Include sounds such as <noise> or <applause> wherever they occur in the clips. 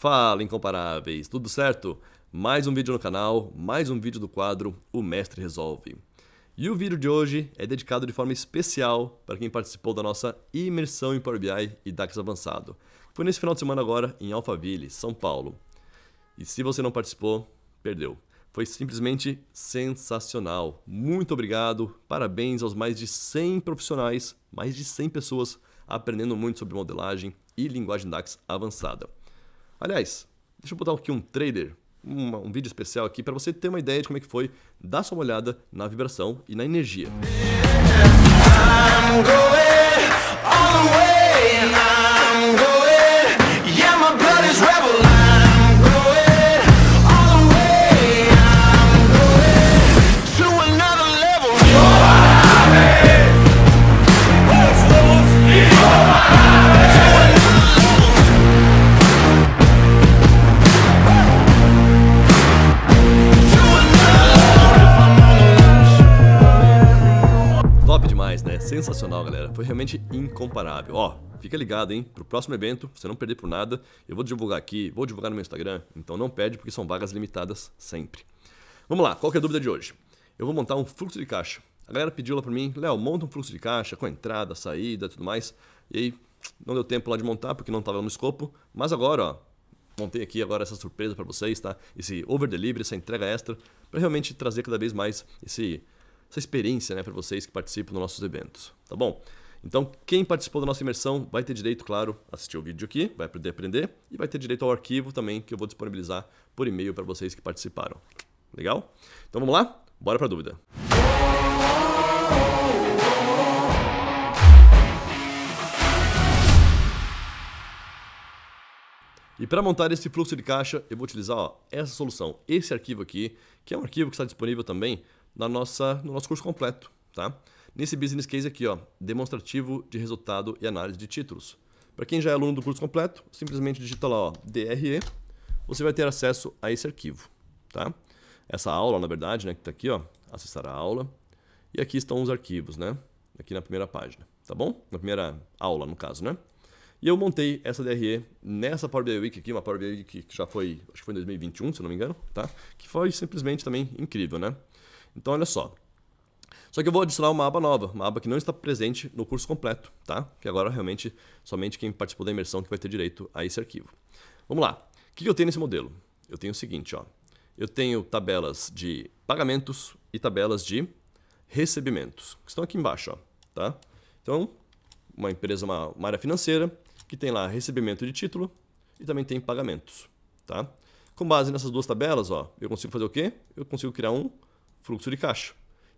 Fala, incomparáveis! Tudo certo? Mais um vídeo no canal, mais um vídeo do quadro O Mestre Resolve. E o vídeo de hoje é dedicado de forma especial para quem participou da nossa imersão em Power BI e DAX avançado. Foi nesse final de semana agora em Alphaville, São Paulo. E se você não participou, perdeu. Foi simplesmente sensacional. Muito obrigado. Parabéns aos mais de 100 profissionais, mais de 100 pessoas aprendendo muito sobre modelagem e linguagem DAX avançada. Aliás, deixa eu botar aqui um trader, um, um vídeo especial aqui para você ter uma ideia de como é que foi, dá só uma olhada na vibração e na energia. Yeah, incomparável. Ó, fica ligado, hein? Pro próximo evento, você não perder por nada, eu vou divulgar aqui, vou divulgar no meu Instagram, então não perde porque são vagas limitadas sempre. Vamos lá, qual que é a dúvida de hoje? Eu vou montar um fluxo de caixa. A galera pediu lá para mim, Léo, monta um fluxo de caixa com entrada, saída, tudo mais. E aí não deu tempo lá de montar porque não estava no escopo, mas agora, ó, montei aqui agora essa surpresa para vocês, tá? Esse over delivery, essa entrega extra, para realmente trazer cada vez mais esse essa experiência, né, para vocês que participam dos nossos eventos, tá bom? Então, quem participou da nossa imersão vai ter direito, claro, a assistir o vídeo aqui, vai poder aprender e vai ter direito ao arquivo também que eu vou disponibilizar por e-mail para vocês que participaram. Legal? Então vamos lá? Bora para a dúvida. E para montar esse fluxo de caixa, eu vou utilizar ó, essa solução, esse arquivo aqui, que é um arquivo que está disponível também na nossa, no nosso curso completo, tá? nesse business case aqui, ó, demonstrativo de resultado e análise de títulos. Para quem já é aluno do curso completo, simplesmente digita lá, ó, DRE, você vai ter acesso a esse arquivo, tá? Essa aula, na verdade, né, que está aqui, ó, acessar a aula. E aqui estão os arquivos, né? Aqui na primeira página, tá bom? Na primeira aula, no caso, né? E eu montei essa DRE nessa Power BI Week aqui, uma Power BI Week que já foi, acho que foi em 2021, se não me engano, tá? Que foi simplesmente também incrível, né? Então, olha só. Só que eu vou adicionar uma aba nova, uma aba que não está presente no curso completo, tá? Que agora realmente somente quem participou da imersão que vai ter direito a esse arquivo. Vamos lá. O que eu tenho nesse modelo? Eu tenho o seguinte, ó. Eu tenho tabelas de pagamentos e tabelas de recebimentos, que estão aqui embaixo, ó, tá? Então, uma empresa, uma, uma área financeira, que tem lá recebimento de título e também tem pagamentos, tá? Com base nessas duas tabelas, ó, eu consigo fazer o quê? Eu consigo criar um fluxo de caixa.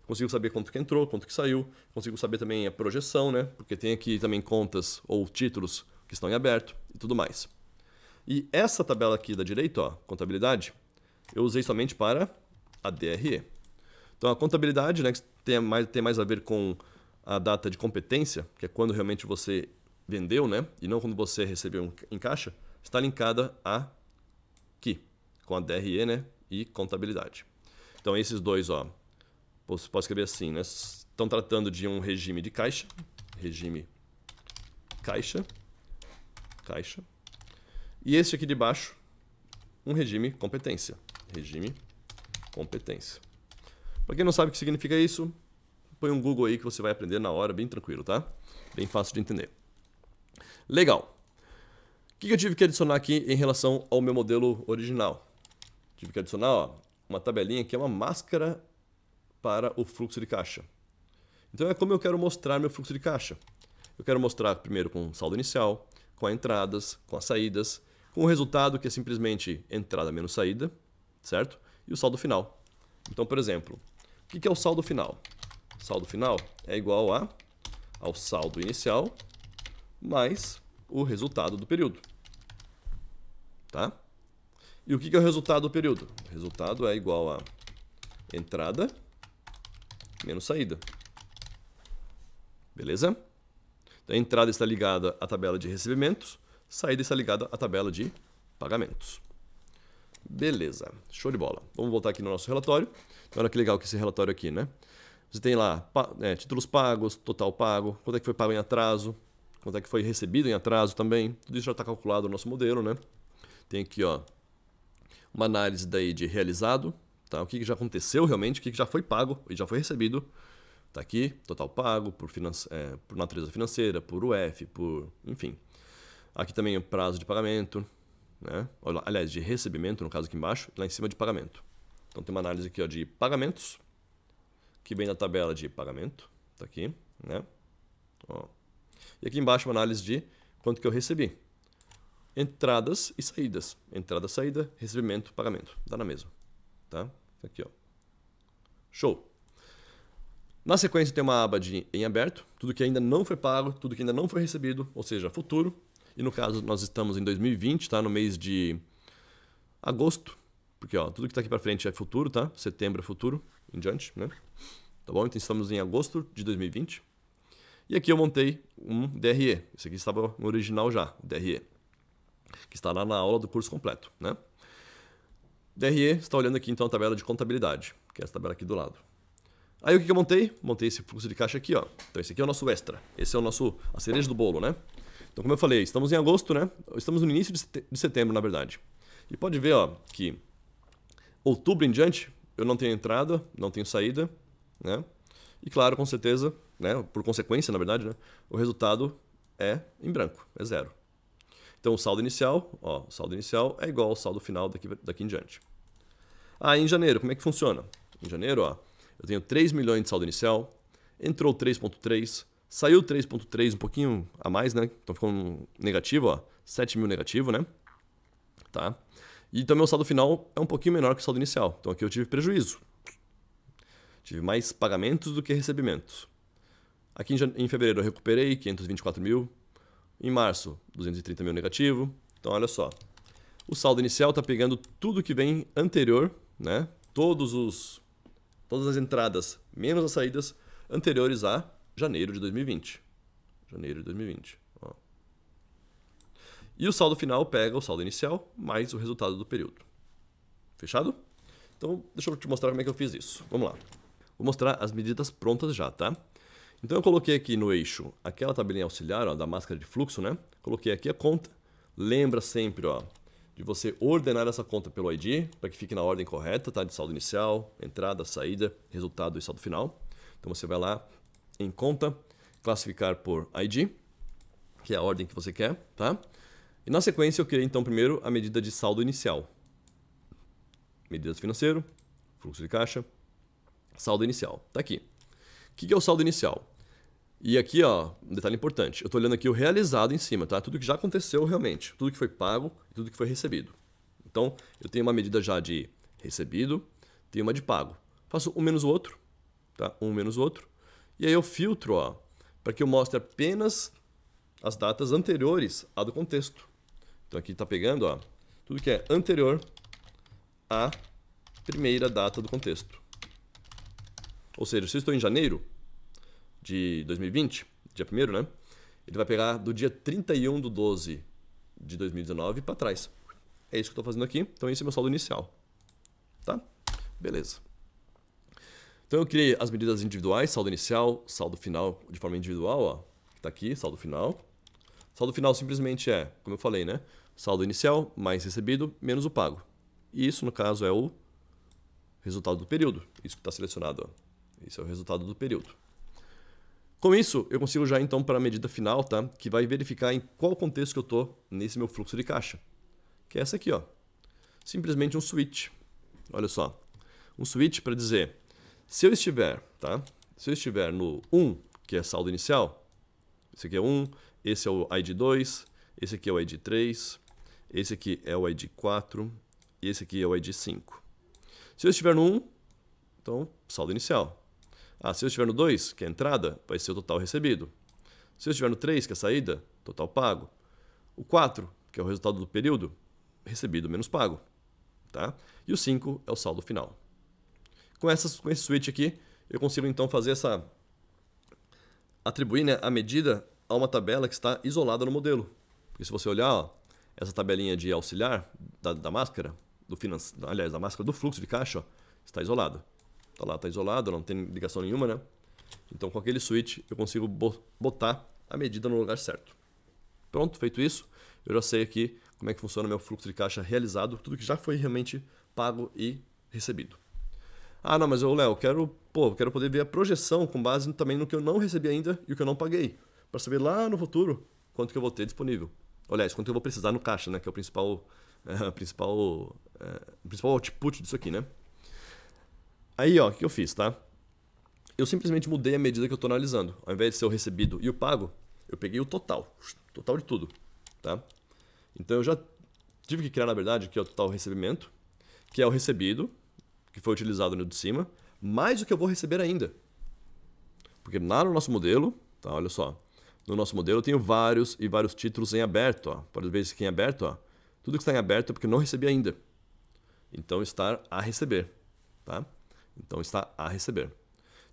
Consigo saber quanto que entrou, quanto que saiu. Consigo saber também a projeção, né? Porque tem aqui também contas ou títulos que estão em aberto e tudo mais. E essa tabela aqui da direita, ó, contabilidade, eu usei somente para a DRE. Então a contabilidade, né, que tem mais, tem mais a ver com a data de competência, que é quando realmente você vendeu, né, e não quando você recebeu em caixa, está linkada a aqui, com a DRE, né, e contabilidade. Então esses dois, ó, Posso, posso escrever assim, né? Estão tratando de um regime de caixa, regime caixa, caixa. E esse aqui de baixo, um regime competência, regime competência. Para quem não sabe o que significa isso, põe um Google aí que você vai aprender na hora, bem tranquilo, tá? Bem fácil de entender. Legal. O que eu tive que adicionar aqui em relação ao meu modelo original? Tive que adicionar ó, uma tabelinha que é uma máscara para o fluxo de caixa. Então é como eu quero mostrar meu fluxo de caixa. Eu quero mostrar primeiro com o saldo inicial, com as entradas, com as saídas, com o resultado que é simplesmente entrada menos saída, certo? E o saldo final. Então, por exemplo, o que é o saldo final? O saldo final é igual a ao saldo inicial mais o resultado do período. Tá? E o que é o resultado do período? O resultado é igual a entrada menos saída. Beleza? Então, a entrada está ligada à tabela de recebimentos, saída está ligada à tabela de pagamentos. Beleza, show de bola. Vamos voltar aqui no nosso relatório. Então, olha que legal que esse relatório aqui, né? Você tem lá é, títulos pagos, total pago, quanto é que foi pago em atraso, quanto é que foi recebido em atraso também. Tudo isso já está calculado no nosso modelo, né? Tem aqui, ó, uma análise daí de realizado, tá? O que, já aconteceu realmente, o que, que já foi pago e já foi recebido. Tá aqui, total pago por, finance, é, por natureza financeira, por UF, por. enfim. Aqui também o prazo de pagamento, né? aliás, de recebimento, no caso aqui embaixo, lá em cima de pagamento. Então tem uma análise aqui ó, de pagamentos, que vem da tabela de pagamento, tá aqui, né? Ó. E aqui embaixo uma análise de quanto que eu recebi. Entradas e saídas. Entrada, saída, recebimento, pagamento. Dá na mesma, tá? Aqui, ó. Show. Na sequência tem uma aba de em aberto, tudo que ainda não foi pago, tudo que ainda não foi recebido, ou seja, futuro. E no caso nós estamos em 2020, tá? No mês de agosto, porque ó, tudo que está aqui para frente é futuro, tá? Setembro é futuro, em diante, né? Tá bom? Então estamos em agosto de 2020. E aqui eu montei um DRE. Esse aqui estava no original já, o DRE, que está lá na aula do curso completo, né? DRE está olhando aqui então a tabela de contabilidade, que é essa tabela aqui do lado. Aí o que eu montei? Montei esse fluxo de caixa aqui, ó. Então esse aqui é o nosso extra. Esse é o nosso a cereja do bolo, né? Então como eu falei, estamos em agosto, né? Estamos no início de setembro, na verdade. E pode ver, ó, que outubro em diante eu não tenho entrada, não tenho saída, né? E claro, com certeza, né, por consequência, na verdade, né, o resultado é em branco, é zero. Então o saldo inicial, ó, saldo inicial é igual ao saldo final daqui, daqui em diante. Ah, em janeiro, como é que funciona? Em janeiro, ó, eu tenho 3 milhões de saldo inicial, entrou 3.3, saiu 3.3, um pouquinho a mais, né? Então ficou um negativo, ó, 7 mil negativo, né? Tá? Então meu saldo final é um pouquinho menor que o saldo inicial. Então aqui eu tive prejuízo. Tive mais pagamentos do que recebimentos. Aqui em, em fevereiro eu recuperei 524 mil, em março, 230 mil negativo. Então, olha só. O saldo inicial está pegando tudo que vem anterior, né? Todos os, todas as entradas menos as saídas anteriores a janeiro de 2020. Janeiro de 2020. Ó. E o saldo final pega o saldo inicial mais o resultado do período. Fechado? Então, deixa eu te mostrar como é que eu fiz isso. Vamos lá. Vou mostrar as medidas prontas já, tá? Então eu coloquei aqui no eixo aquela tabelinha auxiliar ó, da máscara de fluxo, né? Coloquei aqui a conta. Lembra sempre ó, de você ordenar essa conta pelo ID para que fique na ordem correta, tá? De saldo inicial, entrada, saída, resultado e saldo final. Então você vai lá em conta, classificar por ID, que é a ordem que você quer, tá? E na sequência eu criei então primeiro a medida de saldo inicial. Medidas financeiro, fluxo de caixa, saldo inicial. Tá aqui. O que é o saldo inicial? E aqui, ó, um detalhe importante. Eu estou olhando aqui o realizado em cima, tá? Tudo que já aconteceu realmente, tudo que foi pago e tudo que foi recebido. Então, eu tenho uma medida já de recebido, tenho uma de pago. Faço um menos o outro, tá? Um menos o outro. E aí eu filtro, ó, para que eu mostre apenas as datas anteriores à do contexto. Então aqui está pegando, ó, tudo que é anterior à primeira data do contexto. Ou seja, se eu estou em janeiro, de 2020, dia 1 né? Ele vai pegar do dia 31 do 12 de 2019 para trás. É isso que eu estou fazendo aqui. Então esse é meu saldo inicial. Tá? Beleza. Então eu criei as medidas individuais, saldo inicial, saldo final de forma individual, ó. Tá aqui, saldo final. Saldo final simplesmente é, como eu falei, né? Saldo inicial mais recebido menos o pago. E isso, no caso, é o resultado do período. Isso que está selecionado. Ó. Isso é o resultado do período. Com isso, eu consigo já então para a medida final, tá? Que vai verificar em qual contexto que eu estou nesse meu fluxo de caixa. Que é essa aqui, ó. Simplesmente um switch. Olha só. Um switch para dizer, se eu estiver, tá? Se eu estiver no 1, que é saldo inicial, esse aqui é 1, esse é o ID 2, esse aqui é o ID 3, esse aqui é o ID 4 e esse aqui é o ID 5. Se eu estiver no 1, então saldo inicial. Ah, se eu estiver no 2, que é a entrada, vai ser o total recebido. Se eu estiver no 3, que é a saída, total pago. O 4, que é o resultado do período, recebido menos pago. Tá? E o 5 é o saldo final. Com, essas, com esse switch aqui, eu consigo então fazer essa. atribuir né, a medida a uma tabela que está isolada no modelo. Porque se você olhar ó, essa tabelinha de auxiliar da, da máscara, do finance aliás, da máscara do fluxo de caixa, ó, está isolada. Tá lá, tá isolado, não tem ligação nenhuma, né? Então com aquele switch eu consigo botar a medida no lugar certo. Pronto, feito isso, eu já sei aqui como é que funciona meu fluxo de caixa realizado, tudo que já foi realmente pago e recebido. Ah, não, mas eu, Léo, quero, pô, quero poder ver a projeção com base também no que eu não recebi ainda e o que eu não paguei, para saber lá no futuro quanto que eu vou ter disponível. Aliás, quanto eu vou precisar no caixa, né, que é o principal é, <laughs> principal é, principal output disso aqui, né? Aí, ó, o que eu fiz, tá? Eu simplesmente mudei a medida que eu estou analisando. Ao invés de ser o recebido e o pago, eu peguei o total, total de tudo, tá? Então eu já tive que criar, na verdade, que o total recebimento, que é o recebido, que foi utilizado no de cima, mais o que eu vou receber ainda. Porque lá no nosso modelo, tá, olha só, no nosso modelo eu tenho vários e vários títulos em aberto, ó. Pode ver isso aqui em aberto, ó. Tudo que está em aberto é porque não recebi ainda. Então está a receber, tá? Então está a receber.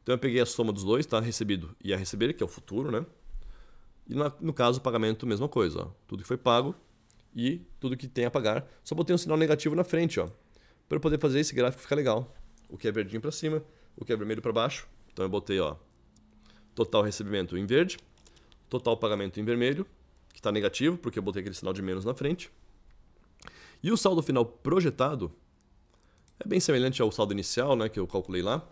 Então eu peguei a soma dos dois, está recebido e a receber, que é o futuro, né? E na, no caso, pagamento, mesma coisa. Ó. Tudo que foi pago e tudo que tem a pagar. Só botei um sinal negativo na frente, ó. Para eu poder fazer esse gráfico ficar legal. O que é verdinho para cima, o que é vermelho para baixo. Então eu botei, ó, total recebimento em verde, total pagamento em vermelho, que está negativo, porque eu botei aquele sinal de menos na frente. E o saldo final projetado é bem semelhante ao saldo inicial, né, que eu calculei lá.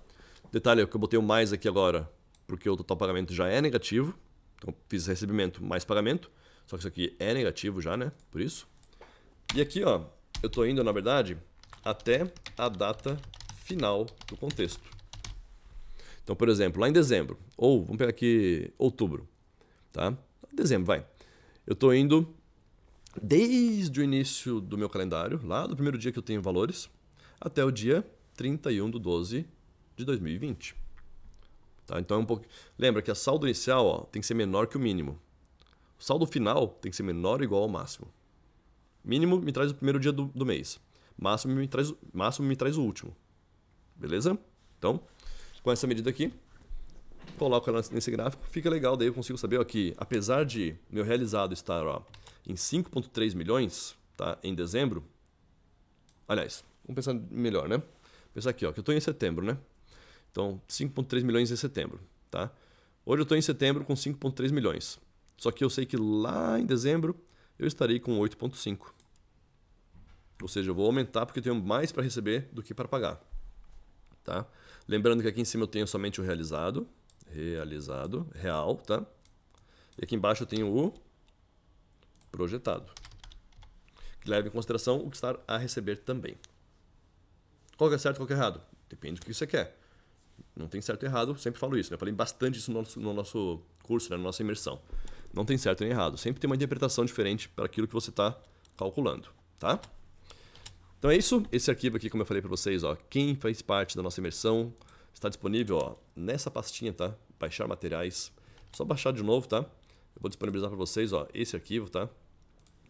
Detalhe, é que eu botei o mais aqui agora, porque o total pagamento já é negativo. Então fiz recebimento mais pagamento. Só que isso aqui é negativo já, né? Por isso. E aqui, ó, eu estou indo, na verdade, até a data final do contexto. Então, por exemplo, lá em dezembro, ou vamos pegar aqui outubro, tá? Dezembro, vai. Eu estou indo desde o início do meu calendário, lá do primeiro dia que eu tenho valores, até o dia 31 de 12 de 2020. Tá? Então é um pouco. Lembra que a saldo inicial ó, tem que ser menor que o mínimo. O saldo final tem que ser menor ou igual ao máximo. Mínimo me traz o primeiro dia do, do mês. Máximo me, traz, máximo me traz o último. Beleza? Então, com essa medida aqui, coloco ela nesse gráfico, fica legal, daí eu consigo saber ó, que apesar de meu realizado estar ó, em 5,3 milhões tá, em dezembro, Aliás, vamos pensar melhor, né? Pensar aqui, ó, que eu estou em setembro, né? Então, 5,3 milhões em setembro, tá? Hoje eu estou em setembro com 5,3 milhões. Só que eu sei que lá em dezembro eu estarei com 8,5. Ou seja, eu vou aumentar porque eu tenho mais para receber do que para pagar. Tá? Lembrando que aqui em cima eu tenho somente o realizado, realizado, real, tá? E aqui embaixo eu tenho o projetado que leva em consideração o que está a receber também. Qual que é certo e qual que é errado? Depende do que você quer. Não tem certo e errado, sempre falo isso. Né? Eu falei bastante isso no nosso, no nosso curso, né? na nossa imersão. Não tem certo nem errado. Sempre tem uma interpretação diferente para aquilo que você está calculando. Tá? Então é isso. Esse arquivo aqui, como eu falei para vocês, ó, quem faz parte da nossa imersão está disponível ó, nessa pastinha, tá? Baixar materiais. Só baixar de novo, tá? Eu vou disponibilizar para vocês ó, esse arquivo, tá?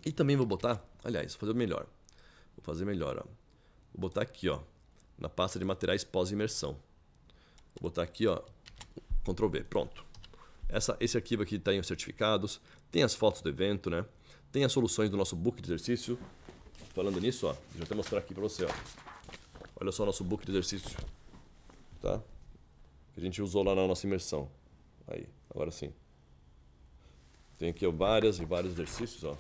E também vou botar, aliás, vou fazer melhor. Vou fazer melhor, ó. Vou botar aqui, ó, na pasta de materiais pós-imersão. Vou botar aqui, ó, Ctrl V, pronto. Essa, esse arquivo aqui tem tá os certificados, tem as fotos do evento, né? Tem as soluções do nosso book de exercício. Falando nisso, ó, deixa eu até mostrar aqui para você, ó. Olha só o nosso book de exercício, tá? Que a gente usou lá na nossa imersão. Aí, agora sim. Tem aqui ó, várias e vários exercícios, ó.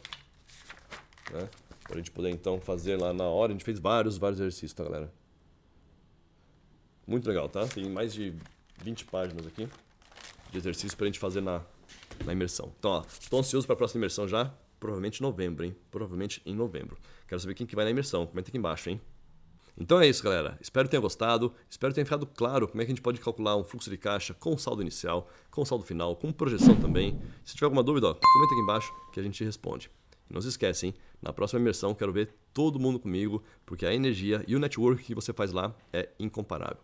Né? Para a gente poder então fazer lá na hora. A gente fez vários, vários exercícios, tá, galera? Muito legal, tá? Tem mais de 20 páginas aqui de exercício para a gente fazer na, na imersão. Então, ó, tô ansioso para a próxima imersão já. Provavelmente em novembro, hein? Provavelmente em novembro. Quero saber quem que vai na imersão. Comenta aqui embaixo, hein? Então é isso, galera. Espero que tenha gostado. Espero que tenha ficado claro como é que a gente pode calcular um fluxo de caixa com saldo inicial, com saldo final, com projeção também. Se tiver alguma dúvida, ó, comenta aqui embaixo que a gente responde não se esquece, hein? Na próxima imersão quero ver todo mundo comigo, porque a energia e o network que você faz lá é incomparável.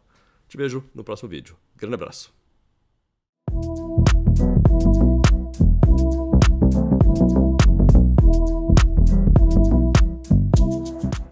Te vejo no próximo vídeo. Grande abraço.